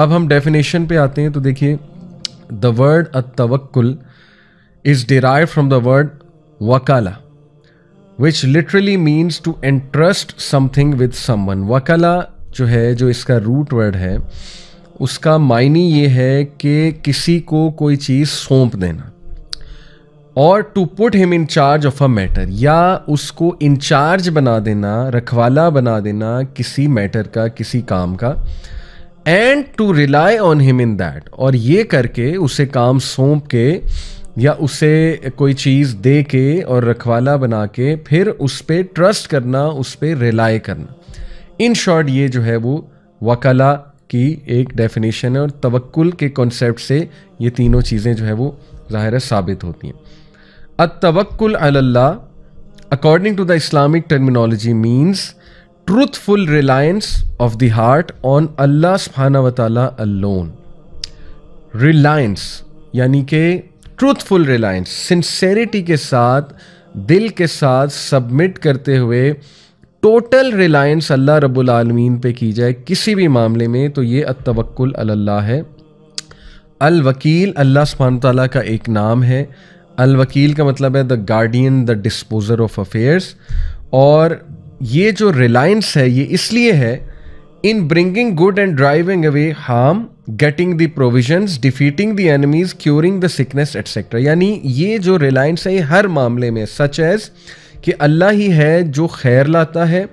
अब हम डेफिनेशन पे आते हैं तो देखिए द वर्ड अ तवक्ल is derive from the word वकाला which literally means to entrust something with someone वकाला जो है जो इसका रूट वर्ड है उसका मायने ये है कि किसी को कोई चीज़ सौंप देना और to put him in charge of a matter या उसको इंचार्ज बना देना रखवाला बना देना किसी मैटर का किसी काम का and to rely on him in that और ये करके उसे काम सौंप के या उसे कोई चीज़ दे के और रखवाला बना के फिर उस पर ट्रस्ट करना उस पर रिलाय करना इन शॉर्ट ये जो है वो वकला की एक डेफिनेशन है और तवक्ल के कॉन्सेप्ट से ये तीनों चीज़ें जो है वो ज़ाहिर साबित होती हैं अ अतवक्ल Allah according to the Islamic terminology means truthful reliance of the heart on Allah सुबहाना wa ta'ala alone. यानी कि ट्रूथफुल रिलायंस सिंसेरिटी के साथ दिल के साथ सबमिट करते हुए टोटल रिलायंस अल्लाह रब्बुल आलमीन पे की जाए किसी भी मामले में तो ये अतवक्ल अल्लाह है अल वकील अल्लाह सुबहान तला का एक नाम है अल वकील का मतलब है the guardian the disposer of affairs और ये जो रिलायंस है ये इसलिए है in bringing good and driving away harm getting the provisions defeating the enemies curing the sickness etcetera यानी ये जो रिलायंस है ये हर मामले में सच एज कि अल्लाह ही है जो खैर लाता है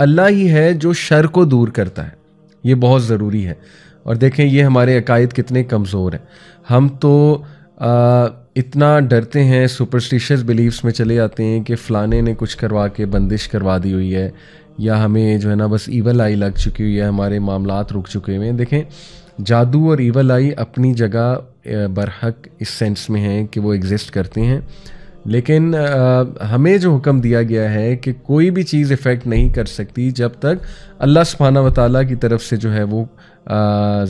अल्लाह ही है जो शर को दूर करता है ये बहुत ज़रूरी है और देखें ये हमारे अकायद कितने कमज़ोर हैं हम तो आ, इतना डरते हैं सुपरस्टिशियस बिलीव्स में चले जाते हैं कि फ़लाने ने कुछ करवा के बंदिश करवा दी हुई है या हमें जो है ना बस ईवल आई लग चुकी हुई है हमारे मामला रुक चुके हुए हैं देखें जादू और ईवल आई अपनी जगह बरहक इस सेंस में हैं कि वो एग्ज़िस्ट करते हैं लेकिन आ, हमें जो हुक्म दिया गया है कि कोई भी चीज़ इफ़ेक्ट नहीं कर सकती जब तक अल्लाह सुबहाना वाली की तरफ से जो है वो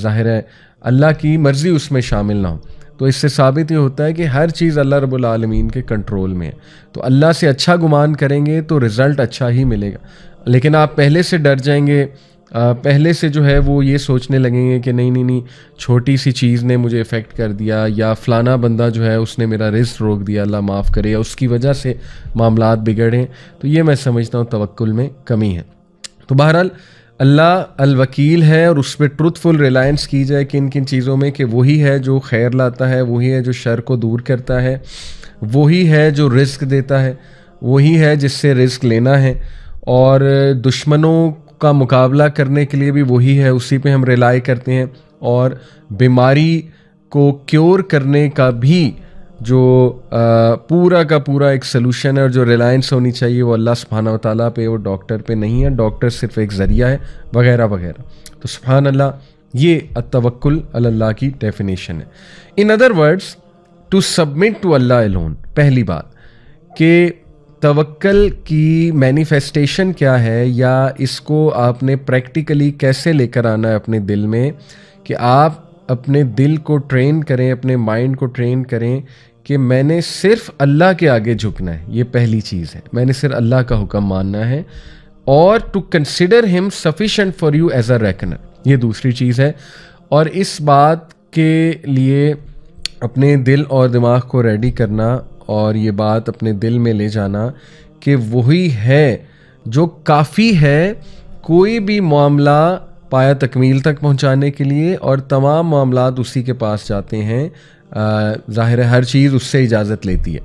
ज़ाहिर है अल्लाह की मर्ज़ी उसमें शामिल ना हो तो इससे साबित ये होता है कि हर चीज़ अल्लाह रब्बुल आलमीन के कंट्रोल में है तो अल्लाह से अच्छा गुमान करेंगे तो रिज़ल्ट अच्छा ही मिलेगा लेकिन आप पहले से डर जाएंगे पहले से जो है वो ये सोचने लगेंगे कि नहीं नहीं नहीं छोटी सी चीज़ ने मुझे इफ़ेक्ट कर दिया या फ़लाना बंदा जो है उसने मेरा रिस्क रोक दिया अल्लाह माफ़ करे या उसकी वजह से मामला बिगड़ें तो ये मैं समझता हूँ तवक्ल में कमी है तो बहरहाल अल्लाह अलवकील है और उस पर ट्रुथफुल रिलायंस की जाए किन किन चीज़ों में कि वही है जो खैर लाता है वही है जो शर को दूर करता है वही है जो रिस्क देता है वही है जिससे रिस्क लेना है और दुश्मनों का मुकाबला करने के लिए भी वही है उसी पे हम रिलाई करते हैं और बीमारी को क्योर करने का भी जो आ, पूरा का पूरा एक सलूशन है और जो रिलायंस होनी चाहिए वो अल्लाह सुबहाना तला पे वो डॉक्टर पे नहीं है डॉक्टर सिर्फ एक ज़रिया है वगैरह वगैरह तो सुबहान अल्लाह ये अतवक्ल अल्लाह की डेफिनेशन है in other words to submit to Allah alone पहली बात कि तवक्ल की मैनिफेस्टेशन क्या है या इसको आपने प्रैक्टिकली कैसे लेकर आना है अपने दिल में कि आप अपने दिल को ट्रेन करें अपने माइंड को ट्रेन करें कि मैंने सिर्फ अल्लाह के आगे झुकना है ये पहली चीज़ है मैंने सिर्फ अल्लाह का हुक्म मानना है और to consider him sufficient for you as a reckoner ये दूसरी चीज़ है और इस बात के लिए अपने दिल और दिमाग को रेडी करना और ये बात अपने दिल में ले जाना कि वही है जो काफ़ी है कोई भी मामला पाया तकमील तक पहुंचाने के लिए और तमाम मामला उसी के पास जाते हैं ज़ाहिर है हर चीज़ उससे इजाज़त लेती है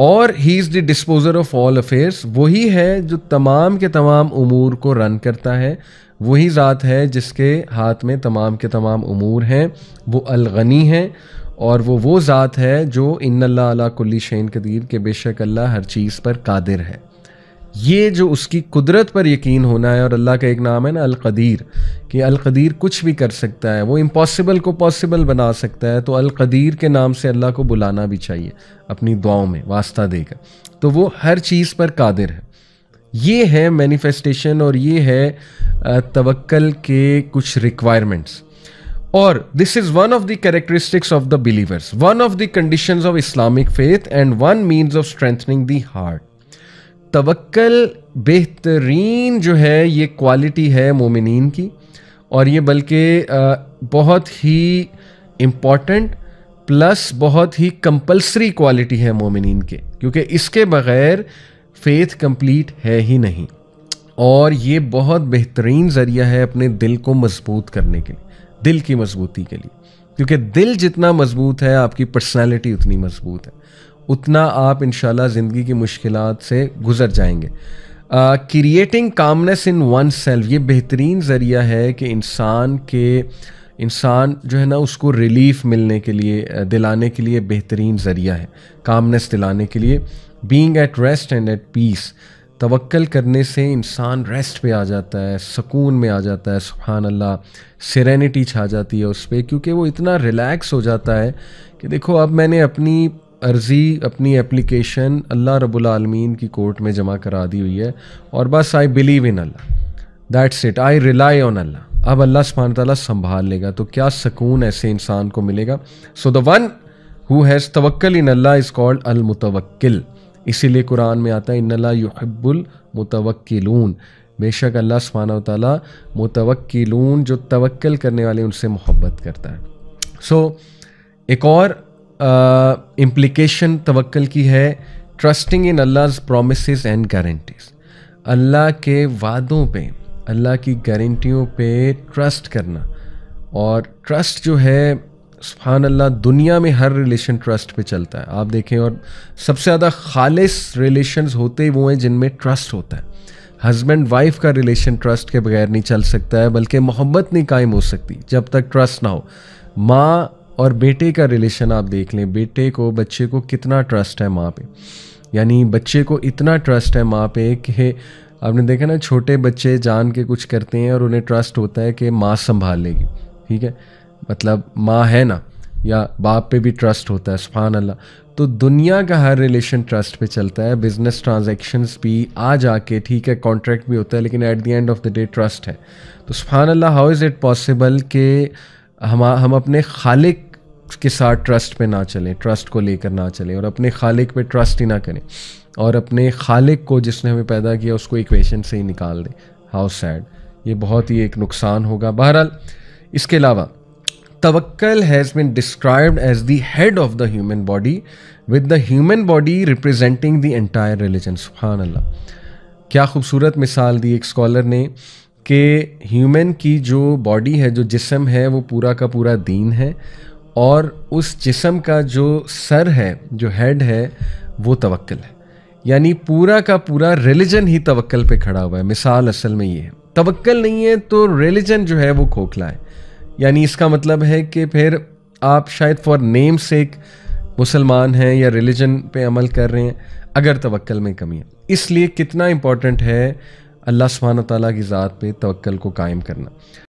और he is the disposer of all affairs वही है जो तमाम के तमाम अमूर को रन करता है वही ज़ात है जिसके हाथ में तमाम के तमाम अमूर हैं वो अलगनी हैं और वो वो ज़ात है जो इन अला कुल्ली शैन कदीर के बेशक अल्लाह हर चीज़ पर कादिर है ये जो उसकी कुदरत पर यकीन होना है और अल्लाह का एक नाम है ना अलकदीर कि अलकदीर कुछ भी कर सकता है वो इम्पॉसिबल को पॉसिबल बना सकता है तो अलकदीर के नाम से अल्लाह को बुलाना भी चाहिए अपनी दुआओं में वास्ता देकर तो वो हर चीज़ पर कादिर है ये है मैनिफेस्टेशन और ये है तवक्ल के कुछ रिक्वायरमेंट्स और this is one of the characteristics of the believers one of the conditions of Islamic faith and one means of strengthening the heart तवक्ल बेहतरीन जो है ये क्वालिटी है मोमिन की और ये बल्कि बहुत ही इम्पॉर्टेंट प्लस बहुत ही कंपलसरी क्वालिटी है मोमिन के क्योंकि इसके बग़ैर फेथ कंप्लीट है ही नहीं और ये बहुत बेहतरीन ज़रिया है अपने दिल को मजबूत करने के लिए दिल की मजबूती के लिए क्योंकि दिल जितना मजबूत है आपकी पर्सनालिटी उतनी मजबूत है उतना आप इन ज़िंदगी की मुश्किल से गुजर जाएंगे creating calmness in oneself ये बेहतरीन ज़रिया है कि इंसान के इंसान जो है ना उसको रिलीफ मिलने के लिए दिलाने के लिए बेहतरीन ज़रिया है कामनेस दिलाने के लिए being at rest and at peace तवक्ल करने से इंसान रेस्ट पे आ जाता है सुकून में आ जाता है सुबहान अल्लाह सरेनिटी छा जाती है उस पर क्योंकि वो इतना रिलैक्स हो जाता है कि देखो अब मैंने अपनी अर्ज़ी अपनी एप्लीकेशन अल्लाह रब्बुल आलमीन की कोर्ट में जमा करा दी हुई है और बस I believe in Allah that's it I rely on Allah अब अल्लाह सुबहान ताली संभाल लेगा तो क्या सुकून ऐसे इंसान को मिलेगा so the one who has तवक्ल इन अल्लाह इज़ कॉल्ड अल मुतवक्किल इसीलिए कुरान में आता है इन अल्लाह युहब्बुल मुतवक्किलून बेशक अल्लाह सुबहान ताली मुतवक्किलून जो तवक्ल करने वाले उनसे मोहब्बत करता है सो so, एक और इम्प्लिकेशन तवक्ल की है trusting in Allah promise and guarantees Allah के वादों पे अल्लाह की गारंटियों पे ट्रस्ट करना और ट्रस्ट जो है सुबहान अल्लाह दुनिया में हर रिलेशन ट्रस्ट पे चलता है आप देखें और सबसे ज़्यादा खालिस रिलेशंस होते ही वो हैं जिनमें ट्रस्ट होता है हस्बैंड वाइफ का रिलेशन ट्रस्ट के बगैर नहीं चल सकता है बल्कि मोहब्बत नहीं कायम हो सकती जब तक ट्रस्ट ना हो माँ और बेटे का रिलेशन आप देख लें बेटे को बच्चे को कितना ट्रस्ट है माँ पे यानी बच्चे को इतना ट्रस्ट है माँ पे कि आपने देखा ना छोटे बच्चे जान के कुछ करते हैं और उन्हें ट्रस्ट होता है कि माँ संभाल लेगी ठीक है मतलब माँ है ना या बाप पे भी ट्रस्ट होता है सुफान अल्लाह तो दुनिया का हर रिलेशन ट्रस्ट पे चलता है बिजनेस ट्रांजैक्शंस भी आ जाके ठीक है कॉन्ट्रैक्ट भी होता है लेकिन at the end of the day trust है तो सुफान Allah how is it possible कि हम हम अपने खालिक के साथ ट्रस्ट पे ना चलें ट्रस्ट को लेकर ना चलें और अपने खालिक पे ट्रस्ट ही ना करें और अपने खालिक को जिसने हमें पैदा किया उसको इक्वेशन से ही निकाल दें हाउ सैड ये बहुत ही एक नुकसान होगा बहरहाल इसके अलावा तवक्ल has been described as the head of the human body with the human body representing the entire religion सुबहान अल्लाह क्या खूबसूरत मिसाल दी एक स्कॉलर ने कि ह्यूमन की जो बॉडी है जो जिसम है वो पूरा का पूरा दीन है और उस जिसम का जो सर है जो हेड है वो तवक्ल है यानी पूरा का पूरा रिलीजन ही तवक्ल पे खड़ा हुआ है मिसाल असल में ये है तवक्ल नहीं है तो रिलीजन जो है वो खोखला है यानी इसका मतलब है कि फिर आप शायद फॉर नेम से एक मुसलमान हैं या रिलीजन पे अमल कर रहे हैं अगर तवक्ल में कमी है इसलिए कितना इम्पॉर्टेंट है अल्लाह सुबहान तला की ज़ात पे तवक्ल को कायम करना